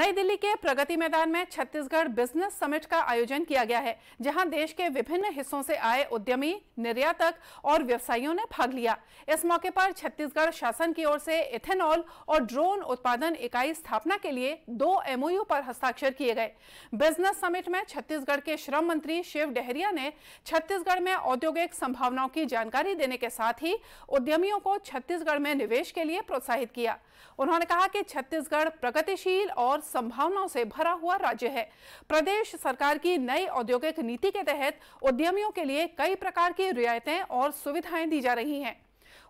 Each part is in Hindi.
नई दिल्ली के प्रगति मैदान में छत्तीसगढ़ बिजनेस समिट का आयोजन किया गया है जहां देश के विभिन्न हिस्सों से आए उद्यमी निर्यातक और व्यवसायियों ने भाग लिया इस मौके पर छत्तीसगढ़ शासन की ओर से इथेनॉल और ड्रोन उत्पादन इकाई स्थापना के लिए दो एमओयू पर हस्ताक्षर किए गए बिजनेस समिट में छत्तीसगढ़ के श्रम मंत्री शिव डेहरिया ने छत्तीसगढ़ में औद्योगिक संभावनाओं की जानकारी देने के साथ ही उद्यमियों को छत्तीसगढ़ में निवेश के लिए प्रोत्साहित किया उन्होंने कहा कि छत्तीसगढ़ प्रगतिशील और संभावनाओं से भरा हुआ राज्य है प्रदेश सरकार की नई औद्योगिक नीति के तहत उद्यमियों के लिए कई प्रकार की रियायतें और सुविधाएं दी जा रही हैं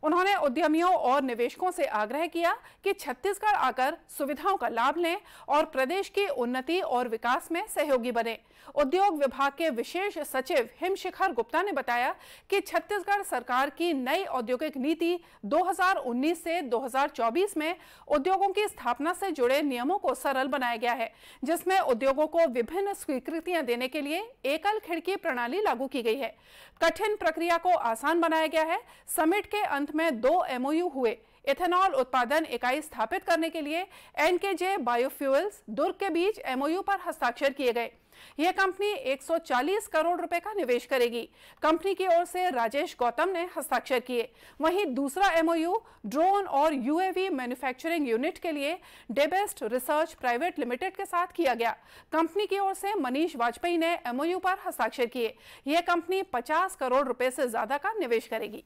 उन्होंने उद्यमियों और निवेशकों से आग्रह किया कि छत्तीसगढ़ आकर सुविधाओं का लाभ लें और प्रदेश की उन्नति और विकास में सहयोगी बने उद्योग विभाग के विशेष सचिव हिमशिखर गुप्ता ने बताया कि छत्तीसगढ़ सरकार की नई औद्योगिक नीति 2019 से 2024 में उद्योगों की स्थापना से जुड़े नियमों को सरल बनाया गया है जिसमें उद्योगों को विभिन्न स्वीकृतियां देने के लिए एकल खिड़की प्रणाली लागू की गई है कठिन प्रक्रिया को आसान बनाया गया है समिट के अंत संबंध में दो एमओयू हुए इथेनॉल उत्पादन इकाई स्थापित करने के लिए एनकेजे बायोफ्यूल्स दुर्ग के बीच एमओयू पर हस्ताक्षर किए गए यह कंपनी 140 करोड़ रुपए का निवेश करेगी कंपनी की ओर से राजेश गौतम ने हस्ताक्षर किए वहीं दूसरा एमओयू ड्रोन और यूएवी मैन्युफैक्चरिंग यूनिट के लिए डेबेस्ट रिसर्च प्राइवेट लिमिटेड के साथ किया गया कंपनी की ओर से मनीष वाजपेयी ने एमओयू पर हस्ताक्षर किए यह कंपनी पचास करोड़ रुपए से ज्यादा का निवेश करेगी